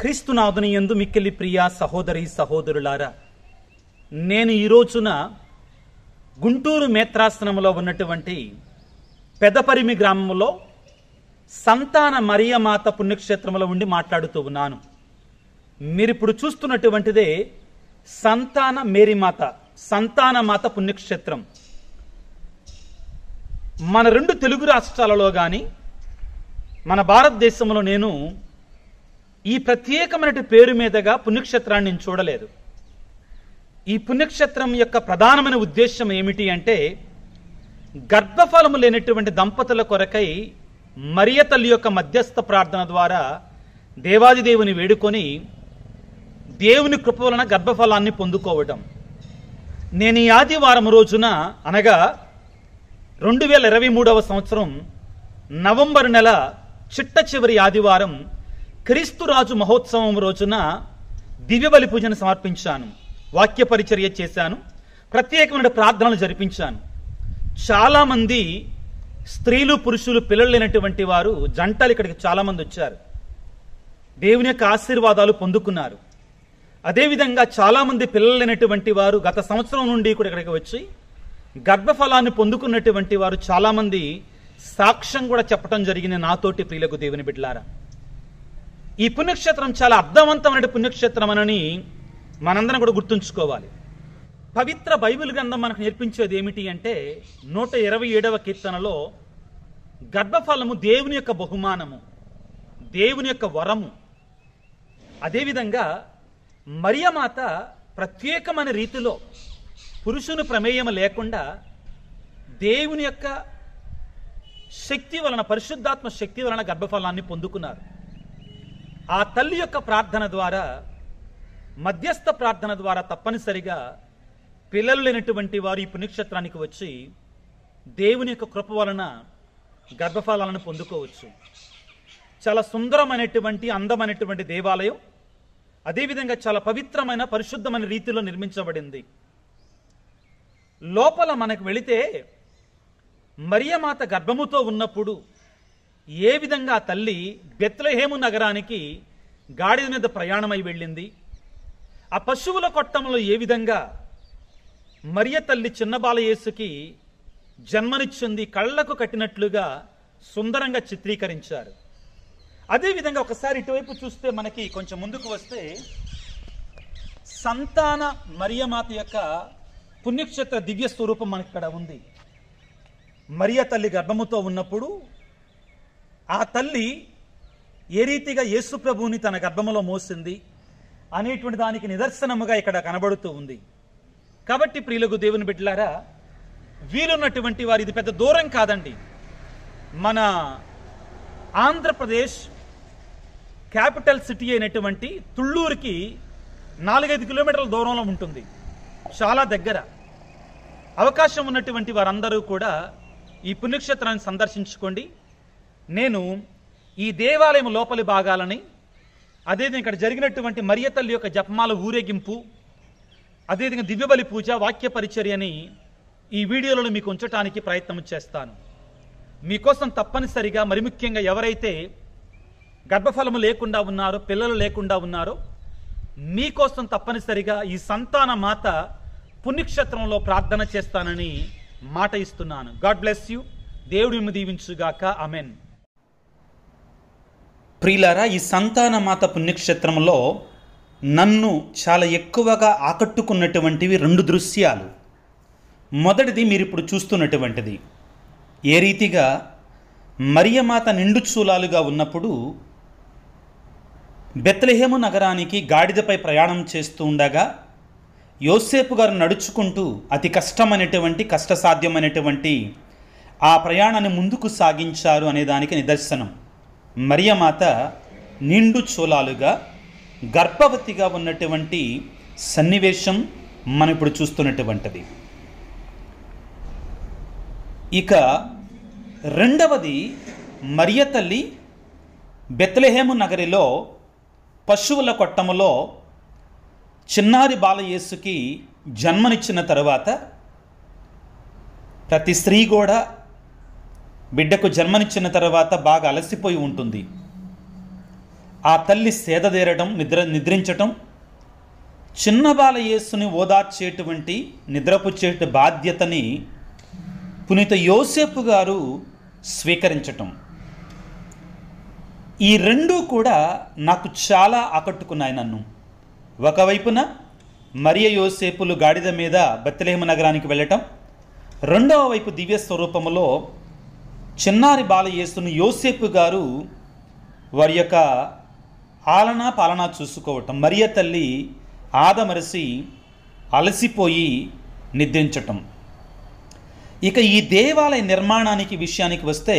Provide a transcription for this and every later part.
క్రీస్తునాథుని ఎందు మిక్కిలి ప్రియ సహోదరి సహోదరులారా నేను ఈ రోజున గుంటూరు మేత్రాశ్రమంలో ఉన్నటువంటి పెదపరిమి గ్రామంలో సంతాన మరియమాత పుణ్యక్షేత్రంలో ఉండి మాట్లాడుతూ ఉన్నాను మీరిప్పుడు చూస్తున్నటువంటిదే సంతాన మేరీమాత సంతానమాత పుణ్యక్షేత్రం మన రెండు తెలుగు రాష్ట్రాలలో కానీ మన భారతదేశంలో నేను ఈ ప్రత్యేకమైన పేరు మీదగా పుణ్యక్షేత్రాన్ని నేను చూడలేదు ఈ పుణ్యక్షేత్రం యొక్క ప్రధానమైన ఉద్దేశం ఏమిటి అంటే గర్భఫలము లేనటువంటి దంపతుల కొరకై మరియ తల్లి యొక్క మధ్యస్థ ప్రార్థన ద్వారా దేవాది దేవుని వేడుకొని దేవుని కృప వలన గర్భఫలాన్ని పొందుకోవడం నేను ఈ ఆదివారం రోజున అనగా రెండు వేల ఇరవై మూడవ సంవత్సరం నవంబర్ నెల చిట్ట చివరి ఆదివారం క్రీస్తు రాజు మహోత్సవం రోజున దివ్యబలి పూజను సమర్పించాను వాక్య పరిచర్య చేశాను ప్రత్యేకమైన ప్రార్థనలు జరిపించాను చాలామంది స్త్రీలు పురుషులు పిల్లలు లేనటువంటి వారు జంటలు ఇక్కడికి చాలామంది వచ్చారు దేవుని యొక్క ఆశీర్వాదాలు పొందుకున్నారు అదేవిధంగా చాలామంది పిల్లలు లేనటువంటి వారు గత సంవత్సరం నుండి కూడా ఇక్కడికి వచ్చి గర్భఫలాన్ని పొందుకున్నటువంటి వారు చాలామంది సాక్ష్యం కూడా చెప్పడం జరిగింది నాతోటి ప్రియులకు దేవుని బిడ్లారా ఈ పుణ్యక్షేత్రం చాలా అర్థవంతమైన పుణ్యక్షేత్రం అని మనందరం కూడా గుర్తుంచుకోవాలి పవిత్ర బైబిల్ గ్రంథం మనకు నేర్పించేది ఏమిటి అంటే నూట ఇరవై ఏడవ కీర్తనలో గర్భఫలము దేవుని యొక్క బహుమానము దేవుని యొక్క వరము అదేవిధంగా మరియమాత ప్రత్యేకమైన రీతిలో పురుషుని ప్రమేయం లేకుండా దేవుని యొక్క శక్తి వలన పరిశుద్ధాత్మ శక్తి వలన గర్భఫలాన్ని పొందుకున్నారు ఆ తల్లి యొక్క ప్రార్థన ద్వారా మధ్యస్థ ప్రార్థన ద్వారా తప్పనిసరిగా పిల్లలు లేనటువంటి వారు ఈ పుణ్యక్షేత్రానికి వచ్చి దేవుని యొక్క కృప వలన గర్భఫలాలను పొందుకోవచ్చు చాలా సుందరమైనటువంటి అందమైనటువంటి దేవాలయం అదేవిధంగా చాలా పవిత్రమైన పరిశుద్ధమైన రీతిలో నిర్మించబడింది లోపల మనకు వెళితే మరియమాత గర్భముతో ఉన్నప్పుడు ఏ విధంగా తల్లి బెత్లహేము నగరానికి గాడిద మీద ప్రయాణమై వెళ్ళింది ఆ పశువుల కొట్టంలో ఏ విధంగా మరియ తల్లి చిన్న బాలయేసుకి జన్మనిచ్చింది కళ్ళకు కట్టినట్లుగా సుందరంగా చిత్రీకరించారు అదేవిధంగా ఒకసారి ఇటువైపు చూస్తే మనకి కొంచెం ముందుకు వస్తే సంతాన మరియమాత యొక్క పుణ్యక్షేత్ర దివ్య స్వరూపం మనకి ఇక్కడ ఉంది మరియ తల్లి గర్భముతో ఉన్నప్పుడు ఆ తల్లి ఏ రీతిగా యేసుప్రభువుని తన గర్భములో మోసింది అనేటువంటి దానికి నిదర్శనముగా ఇక్కడ కనబడుతూ ఉంది కాబట్టి ప్రియులకు దేవుని బిడ్డలారా వీలున్నటువంటి వారు ఇది పెద్ద దూరం కాదండి మన ఆంధ్రప్రదేశ్ క్యాపిటల్ సిటీ అయినటువంటి తుళ్ళూరుకి నాలుగైదు కిలోమీటర్ల దూరంలో ఉంటుంది చాలా దగ్గర అవకాశం ఉన్నటువంటి వారందరూ కూడా ఈ పుణ్యక్షేత్రాన్ని సందర్శించుకోండి నేను ఈ దేవాలయం లోపలి భాగాలని అదేవిధంగా ఇక్కడ జరిగినటువంటి మరియతల్లి యొక్క జపమాల ఊరేగింపు అదేవిధంగా దివ్యబలి పూజ వాక్య పరిచర్యని ఈ వీడియోలను మీకు ఉంచడానికి ప్రయత్నం చేస్తాను మీకోసం తప్పనిసరిగా మరి ముఖ్యంగా ఎవరైతే గర్భఫలము లేకుండా ఉన్నారో పిల్లలు లేకుండా ఉన్నారో మీకోసం తప్పనిసరిగా ఈ సంతాన మాత పుణ్యక్షేత్రంలో ప్రార్థన చేస్తానని మాట ఇస్తున్నాను గాడ్ బ్లెస్ యూ దేవుడు దీవించుగాక అమెన్ ప్రియులారా ఈ సంతాన మాత పుణ్యక్షేత్రంలో నన్ను చాలా ఎక్కువగా ఆకట్టుకున్నటువంటివి రెండు దృశ్యాలు మొదటిది మీరు ఇప్పుడు చూస్తున్నటువంటిది ఏ రీతిగా మరియమాత నిండు చూలాలుగా ఉన్నప్పుడు బెత్లహేము నగరానికి గాడిదపై ప్రయాణం చేస్తూ ఉండగా యోసేపు గారు నడుచుకుంటూ అతి కష్టమైనటువంటి కష్టసాధ్యమైనటువంటి ఆ ప్రయాణాన్ని ముందుకు సాగించారు అనేదానికి నిదర్శనం మరియమాత నిండు చోలాలుగా గర్భవతిగా ఉన్నటువంటి సన్నివేశం మనం ఇప్పుడు చూస్తున్నటువంటిది ఇక రెండవది మరియ తల్లి బెత్లహేము నగరిలో పశువుల కొట్టములో చిన్నారి బాలయేసుకి జన్మనిచ్చిన తరువాత ప్రతి స్త్రీ కూడా బిడ్డకు జన్మనిచ్చిన తర్వాత బాగా అలసిపోయి ఉంటుంది ఆ తల్లి సేదదేరడం నిద్ర నిద్రించటం చిన్న బాల యేసుని ఓదార్చేటువంటి నిద్రపుచ్చేట బాధ్యతని పునీత యోసేపు గారు స్వీకరించటం ఈ రెండూ కూడా నాకు చాలా ఆకట్టుకున్నాయి నన్ను ఒకవైపున మరియ యోసేపులు గాడిద మీద బెత్తలేహమ నగరానికి వెళ్ళటం రెండవ వైపు దివ్య స్వరూపంలో చిన్నారి బాల యేసును యోసేపు గారు వారి యొక్క ఆలన పాలన చూసుకోవటం మరియ తల్లి ఆదమరసి అలసిపోయి నిద్రించటం ఇక ఈ దేవాలయ నిర్మాణానికి విషయానికి వస్తే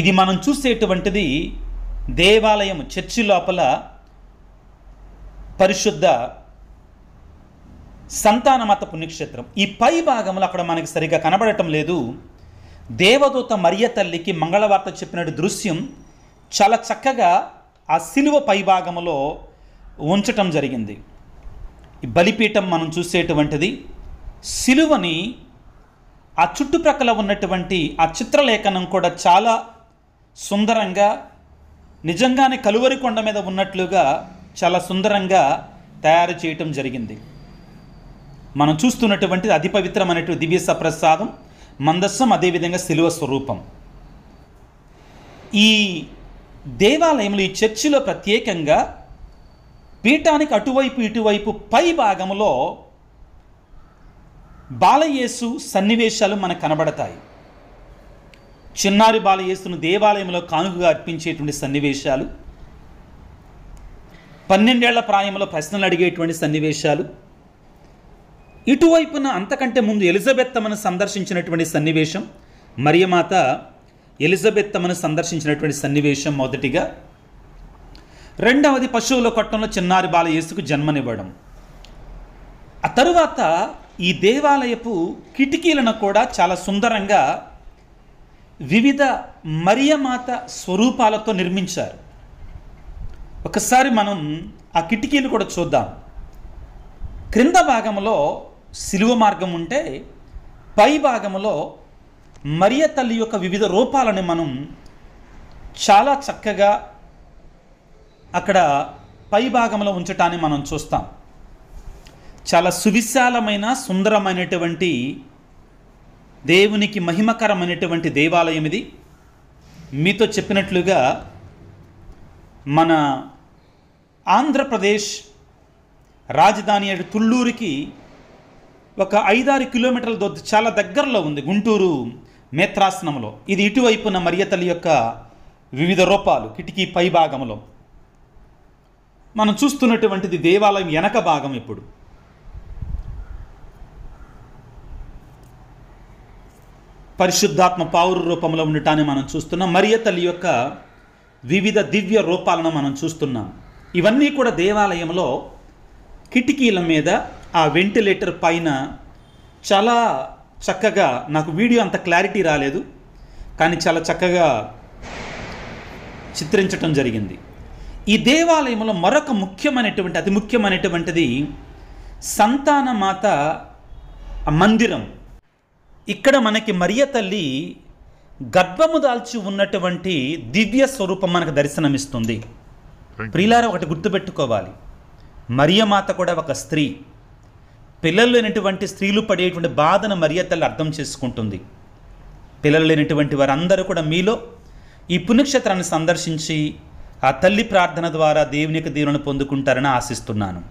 ఇది మనం చూసేటువంటిది దేవాలయం చర్చి లోపల పరిశుద్ధ సంతానమత పుణ్యక్షేత్రం ఈ పై భాగంలో అక్కడ మనకి సరిగ్గా కనబడటం లేదు దేవదూత మరియ తల్లికి మంగళవార్త చెప్పిన దృశ్యం చాలా చక్కగా ఆ సిలువ పైభాగంలో ఉంచటం జరిగింది ఈ బలిపీఠం మనం చూసేటువంటిది సిలువని ఆ చుట్టుప్రక్కల ఉన్నటువంటి ఆ చిత్రలేఖనం కూడా చాలా సుందరంగా నిజంగానే కలువరి కొండ మీద ఉన్నట్లుగా చాలా సుందరంగా తయారు చేయటం జరిగింది మనం చూస్తున్నటువంటిది అతి పవిత్రమైనటువంటి దివ్య సప్రసాదం మందస్సం అదేవిధంగా సిలువ స్వరూపం ఈ దేవాలయంలో ఈ చర్చిలో ప్రత్యేకంగా పీఠానికి అటువైపు ఇటువైపు పై భాగంలో బాలయేసు సన్నివేశాలు మనకు కనబడతాయి చిన్నారి బాలయేసును దేవాలయంలో కానుకగా అర్పించేటువంటి సన్నివేశాలు పన్నెండేళ్ల ప్రాయంలో ప్రశ్నలు అడిగేటువంటి సన్నివేశాలు ఇటువైపున అంతకంటే ముందు ఎలిజబెత్ తమను సందర్శించినటువంటి సన్నివేశం మరియమాత ఎలిజబెత్ తమను సందర్శించినటువంటి సన్నివేశం మొదటిగా రెండవది పశువుల కొట్టంలో చిన్నారి బాల యేసుకు జన్మనివ్వడం ఆ తరువాత ఈ దేవాలయపు కిటికీలను కూడా చాలా సుందరంగా వివిధ మరియమాత స్వరూపాలతో నిర్మించారు ఒకసారి మనం ఆ కిటికీలు కూడా చూద్దాం క్రింద భాగంలో సిలువ మార్గం ఉంటే పై భాగంలో మరియ తల్లి యొక్క వివిధ రూపాలను మనం చాలా చక్కగా అక్కడ పై భాగంలో ఉంచటాన్ని మనం చూస్తాం చాలా సువిశాలమైన సుందరమైనటువంటి దేవునికి మహిమకరమైనటువంటి దేవాలయం ఇది మీతో చెప్పినట్లుగా మన ఆంధ్రప్రదేశ్ రాజధాని అటు తుళ్ళూరికి ఒక ఐదారు కిలోమీటర్ల దొద్దు చాలా దగ్గరలో ఉంది గుంటూరు మేత్రాసనంలో ఇది ఇటువైపున మరియతల్లి యొక్క వివిధ రూపాలు కిటికీ పై భాగంలో మనం చూస్తున్నటువంటిది దేవాలయం వెనక భాగం ఇప్పుడు పరిశుద్ధాత్మ పావురు రూపంలో ఉండటాన్ని మనం చూస్తున్నాం మరియతల్లి యొక్క వివిధ దివ్య రూపాలను మనం చూస్తున్నాం ఇవన్నీ కూడా దేవాలయంలో కిటికీల మీద ఆ వెంటిలేటర్ పైన చాలా చక్కగా నాకు వీడియో అంత క్లారిటీ రాలేదు కానీ చాలా చక్కగా చిత్రించటం జరిగింది ఈ దేవాలయంలో మరొక ముఖ్యమైనటువంటి అతి ముఖ్యమైనటువంటిది సంతాన మాత మందిరం ఇక్కడ మనకి మరియ తల్లి గర్భము దాల్చి ఉన్నటువంటి దివ్య స్వరూపం మనకు దర్శనమిస్తుంది ప్రియులారా ఒకటి గుర్తుపెట్టుకోవాలి మరియమాత కూడా ఒక స్త్రీ పిల్లలు లేనటువంటి స్త్రీలు పడేటువంటి బాధను మరియ తల్లి అర్థం చేసుకుంటుంది పిల్లలు లేనటువంటి వారందరూ కూడా మీలో ఈ పుణ్యక్షేత్రాన్ని సందర్శించి ఆ తల్లి ప్రార్థన ద్వారా దేవునికి దీవులను పొందుకుంటారని ఆశిస్తున్నాను